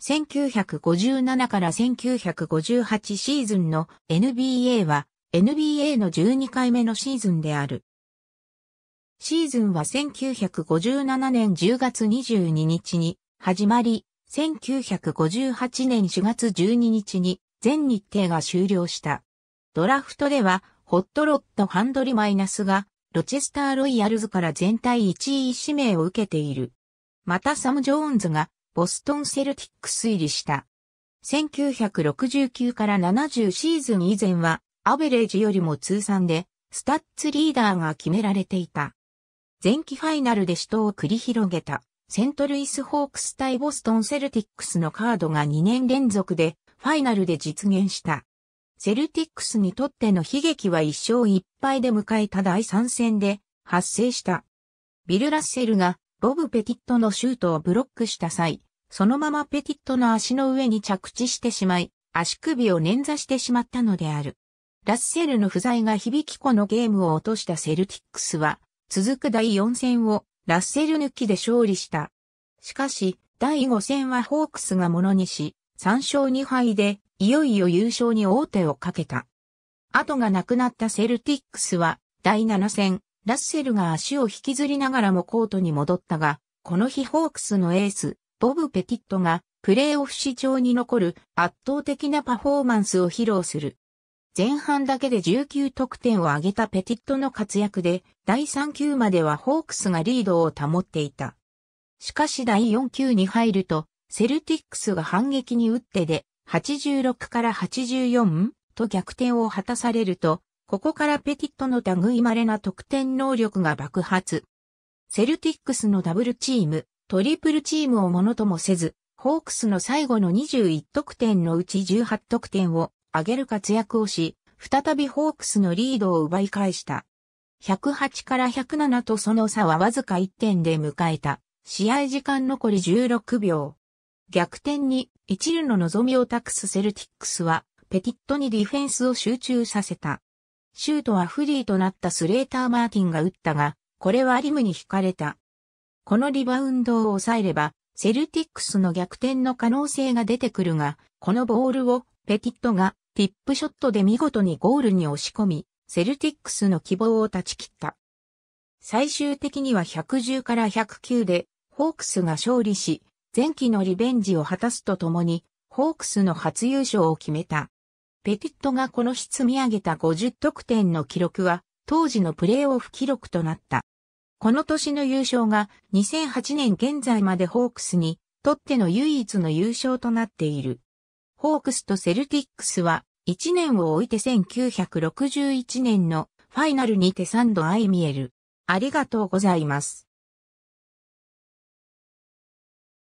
1957から1958シーズンの NBA は NBA の12回目のシーズンである。シーズンは1957年10月22日に始まり、1958年4月12日に全日程が終了した。ドラフトでは、ホットロットハンドリマイナスが、ロチェスターロイヤルズから全体1位指名を受けている。またサム・ジョーンズがボストンセルティックス入りした。1969から70シーズン以前は、アベレージよりも通算で、スタッツリーダーが決められていた。前期ファイナルで死闘を繰り広げた、セントルイスホークス対ボストンセルティックスのカードが2年連続で、ファイナルで実現した。セルティックスにとっての悲劇は1勝1敗で迎えた第3戦で発生した。ビル・ラッセルがボブ・ペティットのシュートをブロックした際、そのままペティットの足の上に着地してしまい、足首を捻挫してしまったのである。ラッセルの不在が響き子のゲームを落としたセルティックスは、続く第4戦をラッセル抜きで勝利した。しかし、第5戦はホークスがものにし、3勝2敗で、いよいよ優勝に王手をかけた。後がなくなったセルティックスは、第7戦、ラッセルが足を引きずりながらもコートに戻ったが、この日ホークスのエース、ボブ・ペティットがプレーオフ市長に残る圧倒的なパフォーマンスを披露する。前半だけで19得点を挙げたペティットの活躍で、第3球まではホークスがリードを保っていた。しかし第4球に入ると、セルティックスが反撃に打ってで、86から84と逆転を果たされると、ここからペティットの類稀な得点能力が爆発。セルティックスのダブルチーム、トリプルチームをものともせず、ホークスの最後の21得点のうち18得点を上げる活躍をし、再びホークスのリードを奪い返した。108から107とその差はわずか1点で迎えた。試合時間残り16秒。逆転に一縷の望みを託すセルティックスは、ペティットにディフェンスを集中させた。シュートはフリーとなったスレーター・マーティンが打ったが、これはリムに惹かれた。このリバウンドを抑えれば、セルティックスの逆転の可能性が出てくるが、このボールをペティットがティップショットで見事にゴールに押し込み、セルティックスの希望を断ち切った。最終的には110から109で、ホークスが勝利し、前期のリベンジを果たすとともに、ホークスの初優勝を決めた。ペティットがこの日積み上げた50得点の記録は、当時のプレーオフ記録となった。この年の優勝が2008年現在までホークスにとっての唯一の優勝となっている。ホークスとセルティックスは1年を置いて1961年のファイナルにて3度相見える。ありがとうございます。